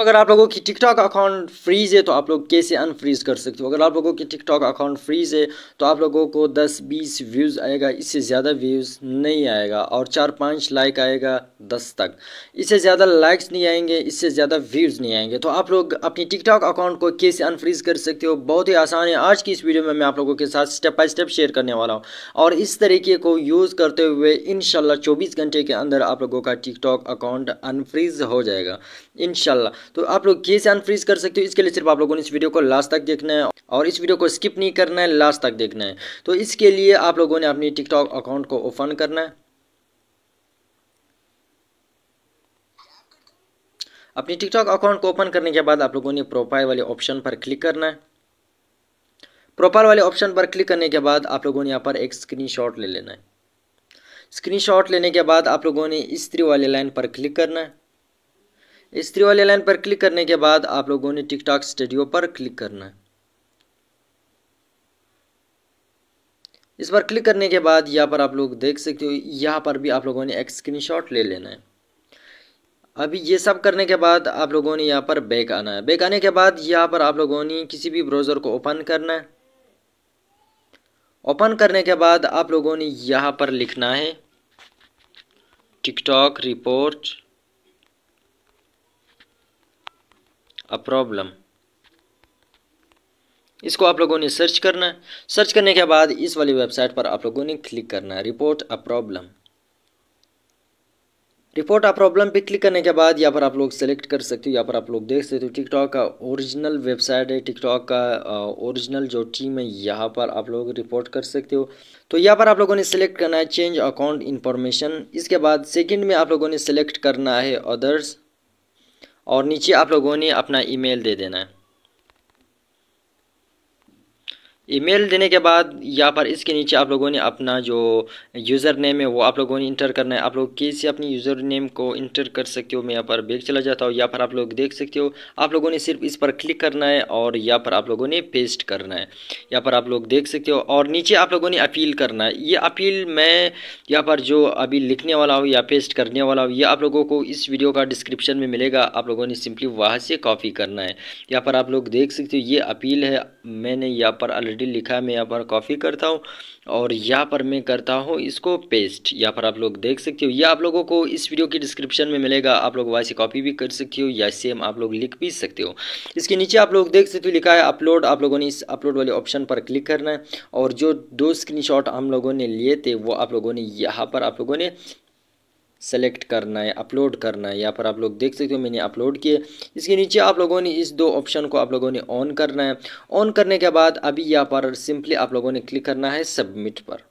अगर आप लोगों की टिकटॉक अकाउंट फ्रीज है तो आप लोग कैसे अनफ्रीज कर सकते हो अगर आप लोगों की टिकटॉक अकाउंट फ्रीज है तो आप लोगों को 10-20 व्यूज़ आएगा इससे ज़्यादा व्यूज़ नहीं आएगा और चार पाँच लाइक आएगा 10 तक इससे ज़्यादा लाइक्स नहीं आएंगे इससे ज़्यादा व्यूज़ नहीं आएंगे तो आप लोग अपनी टिकटॉक अकाउंट को कैसे अनफ्रीज कर सकते हो बहुत ही आसान है आज की इस वीडियो में मैं आप लोगों के साथ स्टेप बाई स्टेप शेयर करने वाला हूँ और इस तरीके को यूज़ करते हुए इन 24 घंटे के अंदर आप लोगों का टिकटॉक अकाउंट अनफ्रीज हो जाएगा इन तो आप लोग कैसे अनफ्रीज कर सकते हो इसके लिए सिर्फ आप लोगों ने इस वीडियो को लास्ट तक देखना है और इस वीडियो को स्किप नहीं करना है लास्ट तक देखना है तो इसके लिए आप लोगों ने अपनी टिकटॉक अकाउंट को ओपन करना है अपनी टिकटॉक अकाउंट को ओपन करने के बाद आप लोगों ने प्रोफाइल वाले ऑप्शन पर क्लिक करना है प्रोफाइल वाले ऑप्शन पर क्लिक करने के बाद आप लोगों ने यहाँ पर एक स्क्रीनशॉट ले लेना है स्क्रीनशॉट लेने के बाद आप लोगों ने स्त्री वाले लाइन पर क्लिक करना है स्त्री वाले लाइन पर क्लिक करने के बाद आप लोगों ने टिकटॉक स्टूडियो पर क्लिक करना है इस पर क्लिक करने के बाद यहाँ पर आप लोग देख सकते हो यहाँ पर भी आप लोगों ने एक स्क्रीनशॉट ले लेना है अभी ये सब करने के बाद आप लोगों ने यहाँ पर बैक आना है बैक आने के बाद यहाँ पर आप लोगों ने किसी भी ब्राउज़र को ओपन करना है ओपन करने के बाद आप लोगों ने यहाँ पर लिखना है टिकटॉक रिपोर्ट अ प्रॉब्लम इसको आप लोगों ने सर्च करना है सर्च करने के बाद इस वाली वेबसाइट पर आप लोगों ने क्लिक करना है report a problem report a problem पे क्लिक करने के बाद यहाँ पर आप लोग सेलेक्ट कर सकते हो यहाँ पर आप लोग देख सकते हो टिकटॉक का ओरिजिनल वेबसाइट है टिकटॉक का ओरिजिनल जो टीम है यहाँ पर आप लोग रिपोर्ट कर सकते हो तो यहाँ पर आप लोगों ने सेलेक्ट करना है चेंज अकाउंट इन्फॉर्मेशन इसके बाद सेकंड में आप लोगों ने सेलेक्ट करना है अदर्स और नीचे आप लोगों ने अपना ईमेल दे देना है ईमेल देने के बाद यहाँ पर इसके नीचे आप लोगों ने अपना जो यूज़र नेम है वो आप लोगों ने इंटर करना है आप लोग कैसे अपनी यूज़र नेम को इंटर कर सकते हो मैं यहाँ पर बैग चला जाता हूँ यहाँ पर आप लोग देख सकते हो आप लोगों ने सिर्फ इस पर क्लिक करना है और यहाँ पर आप लोगों ने पेस्ट करना है यहाँ पर आप लोग देख सकते हो और नीचे आप लोगों ने अपील करना है ये अपील मैं यहाँ पर जो अभी लिखने वाला हूँ या पेस्ट करने वाला हूँ ये आप लोगों को इस वीडियो का डिस्क्रिप्शन में मिलेगा आप लोगों ने सिंपली वहाँ से कॉपी करना है यहाँ पर आप लोग देख सकते हो ये अपील है मैंने यहाँ पर ऑलरेडी लिखा है मैं यहाँ पर कॉपी करता हूँ और यहाँ पर मैं करता हूँ इसको पेस्ट यहाँ पर आप लोग देख सकते हो या आप लोगों को इस वीडियो की डिस्क्रिप्शन में मिलेगा आप लोग वहाँ से कॉपी भी कर सकते हो या सेम आप लोग लिख भी सकते हो इसके नीचे आप लोग देख सकते हो लिखा है अपलोड आप लोगों ने इस अपलोड वाले ऑप्शन पर क्लिक करना है और जो दो स्क्रीन हम लोगों ने लिए थे वो आप लोगों ने यहाँ पर आप लोगों ने सेलेक्ट करना है अपलोड करना है यहाँ पर आप लोग देख सकते हो मैंने अपलोड किए इसके नीचे आप लोगों ने इस दो ऑप्शन को आप लोगों ने ऑन करना है ऑन करने के बाद अभी यहाँ पर सिंपली आप लोगों ने क्लिक करना है सबमिट पर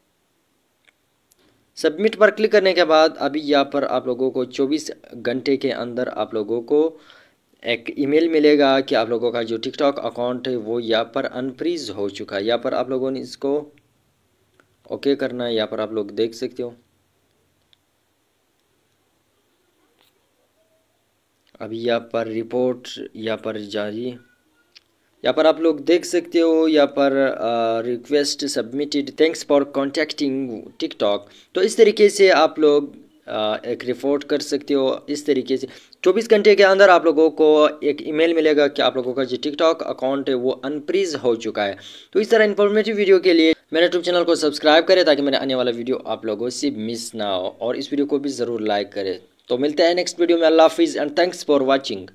सबमिट पर क्लिक करने के बाद अभी यहाँ पर आप लोगों को 24 घंटे के अंदर आप लोगों को एक ईमेल मिलेगा कि आप लोगों का जो टिकटॉक अकाउंट है वो यहाँ पर अनफ्रीज हो चुका है यहाँ पर आप लोगों ने इसको ओके करना है यहाँ पर आप लोग देख सकते हो अभी यहाँ पर रिपोर्ट यहाँ पर जारी यहाँ पर आप लोग देख सकते हो यहाँ पर request submitted thanks for contacting TikTok तो इस तरीके से आप लोग एक रिपोर्ट कर सकते हो इस तरीके से 24 घंटे के अंदर आप लोगों को एक ईमेल मिलेगा कि आप लोगों का जो टिकटॉक अकाउंट है वो अनप्रीज हो चुका है तो इस तरह इन्फॉर्मेटिव वीडियो के लिए मेरे यूट्यूब चैनल को सब्सक्राइब करें ताकि मेरे आने वाला वीडियो आप लोगों से मिस ना हो और इस वीडियो को भी ज़रूर लाइक करें तो मिलते हैं नेक्स्ट वीडियो में अल्लाह हाफिज़ एंड थैंक्स फॉर वॉचिंग